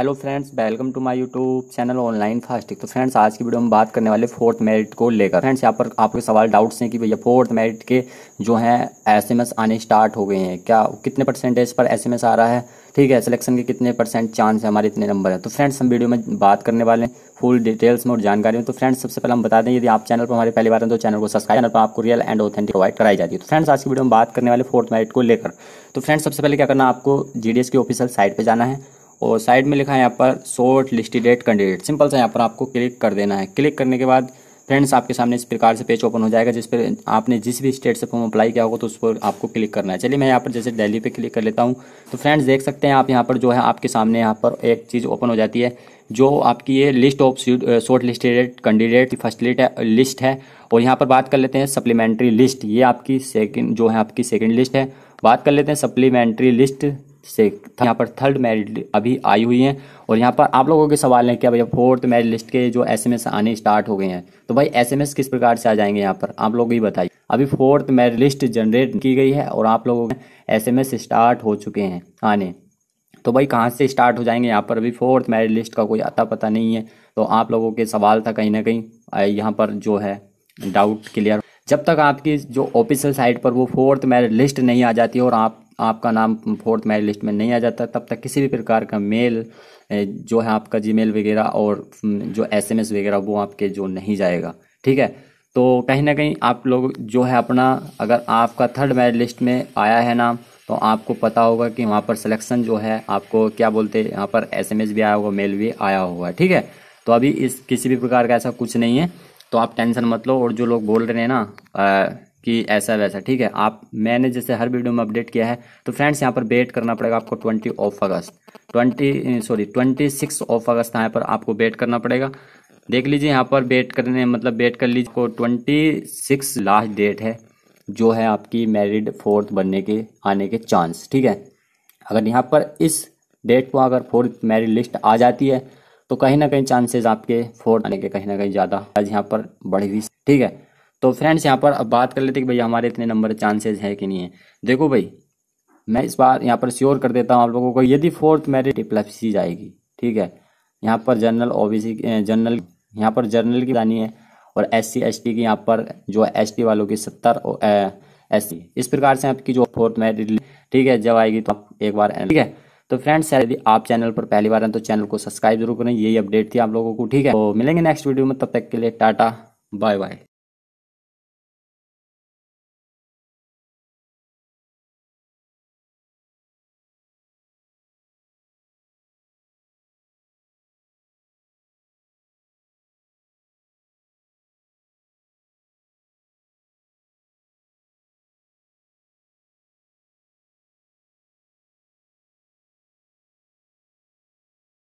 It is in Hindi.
hello friends welcome to my YouTube channel online फास्टिक तो फ्रेंड्स आज की वीडियो में बात करने वाले फोर्थ मेरिट को लेकर फ्रेंड्स यहाँ पर आपके सवाल डाउट्स हैं कि भैया फोर्थ मेरिट के जो हैं एसएमएस आने स्टार्ट हो गए हैं क्या कितने परसेंटेज पर एसएमएस आ रहा है ठीक है सिलेक्शन के कितने परसेंट चांस है हमारे इतने नंबर है तो फ्रेंड्स हम वीडियो में बात करने वाले हैं फुल डिटेल्स में और जानकारी में तो फ्रेंड्स सबसे पहले हम बता दें यदि आप चैनल पर हमारे पहली बार हैं तो चैनल को सब्सक्राइब चैनल पर आपको रियल एंड ऑथेंटिक प्रोवाइड कराई जाती है तो फ्रेंड्स आज की वीडियो में बात करने वाले फोर्थ मेरिट को लेकर तो फ्रेंड्स सबसे पहले क्या करना आपको जी की ऑफिशियल साइट पर जाना है और साइड में लिखा है यहाँ पर शॉर्ट लिस्टेड कैंडिडेट सिंपल सा यहाँ पर आपको क्लिक कर देना है क्लिक करने के बाद फ्रेंड्स आपके सामने इस प्रकार से पेज ओपन हो जाएगा जिस पर आपने जिस भी स्टेट से फॉर्म अप्लाई किया होगा तो उस पर आपको क्लिक करना है चलिए मैं यहाँ पर जैसे दिल्ली पे क्लिक कर लेता हूँ तो फ्रेंड्स देख सकते हैं आप यहाँ पर जो है आपके सामने यहाँ पर एक चीज़ ओपन हो जाती है जो आपकी ये list of shortlisted candidate की फर्स्ट लिस्ट है और यहाँ पर बात कर लेते हैं सप्लीमेंट्री लिस्ट ये आपकी सेकेंड जो है आपकी सेकेंड लिस्ट है बात कर लेते हैं सप्लीमेंट्री लिस्ट से यहाँ पर थर्ड मेरिट अभी आई हुई हैं और यहाँ पर आप लोगों के सवाल हैं क्या भैया फोर्थ मेरिट लिस्ट के जो एसएमएस आने स्टार्ट हो गए हैं तो भाई एसएमएस किस प्रकार से आ जाएंगे यहाँ पर आप लोग ही बताइए अभी फोर्थ मेरिट लिस्ट जनरेट की गई है और आप लोगों के एस स्टार्ट हो चुके हैं आने तो भाई कहाँ से स्टार्ट हो जाएंगे यहाँ पर अभी फोर्थ मेरिट लिस्ट का कोई अता पता नहीं है तो आप लोगों के सवाल था कहीं ना कहीं यहाँ पर जो है डाउट क्लियर जब तक आपकी जो ऑफिशियल साइट पर वो फोर्थ मेरिट लिस्ट नहीं आ जाती और आप आपका नाम फोर्थ मैरिज लिस्ट में नहीं आ जाता तब तक किसी भी प्रकार का मेल जो है आपका जी वगैरह और जो एस वगैरह वो आपके जो नहीं जाएगा ठीक है तो कहीं ना कहीं आप लोग जो है अपना अगर आपका थर्ड मैरिज लिस्ट में आया है नाम तो आपको पता होगा कि वहाँ पर सिलेक्शन जो है आपको क्या बोलते हैं यहाँ पर एसएमएस भी आया होगा मेल भी आया होगा ठीक है तो अभी इस किसी भी प्रकार का ऐसा कुछ नहीं है तो आप टेंशन मत लो और जो लोग बोल रहे हैं ना आ, कि ऐसा वैसा ठीक है आप मैंने जैसे हर वीडियो में अपडेट किया है तो फ्रेंड्स यहाँ पर वेट करना पड़ेगा आपको twenty of August twenty sorry twenty six of August यहाँ पर आपको वेट करना पड़ेगा देख लीजिए यहाँ पर वेट करने मतलब वेट कर लीजिए को ट्वेंटी सिक्स लास्ट डेट है जो है आपकी मैरिड फोर्थ बनने के आने के चांस ठीक है अगर यहाँ पर इस डेट को अगर फोर्थ मैरिड लिस्ट आ जाती है तो कहीं ना कहीं चांसेज आपके फोर्थ आने के कहीं ना कहीं ज़्यादा आज यहाँ पर बढ़ी हुई ठीक है तो फ्रेंड्स यहाँ पर अब बात कर लेते हैं कि भाई हमारे इतने नंबर चांसेज है कि नहीं है देखो भाई मैं इस बार यहाँ पर श्योर कर देता हूँ आप लोगों को यदि फोर्थ मेरिट एप्लसी जाएगी ठीक है यहाँ पर जनरल ओबीसी जनरल यहाँ पर जनरल की जानी है और एस सी एस टी की यहाँ पर जो एस टी वालों की सत्तर एस eh, सी इस प्रकार से आपकी जो फोर्थ मेरिट ठीक है जब आएगी तो आप एक बार ठीक है तो फ्रेंड्स यदि आप चैनल पर पहली बार हैं तो चैनल को सब्सक्राइब जरूर करें यही अपडेट थी आप लोगों को ठीक है तो मिलेंगे नेक्स्ट वीडियो में तब तक के लिए टाटा बाय बाय